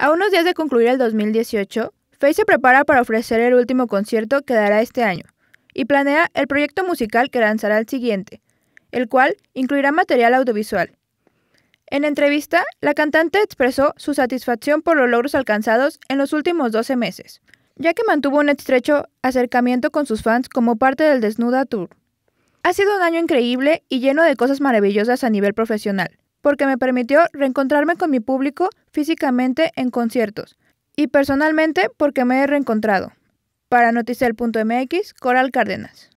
A unos días de concluir el 2018, Faye se prepara para ofrecer el último concierto que dará este año y planea el proyecto musical que lanzará el siguiente, el cual incluirá material audiovisual. En entrevista, la cantante expresó su satisfacción por los logros alcanzados en los últimos 12 meses, ya que mantuvo un estrecho acercamiento con sus fans como parte del Desnuda Tour. Ha sido un año increíble y lleno de cosas maravillosas a nivel profesional porque me permitió reencontrarme con mi público físicamente en conciertos y personalmente porque me he reencontrado. Para Noticel.mx, Coral Cárdenas.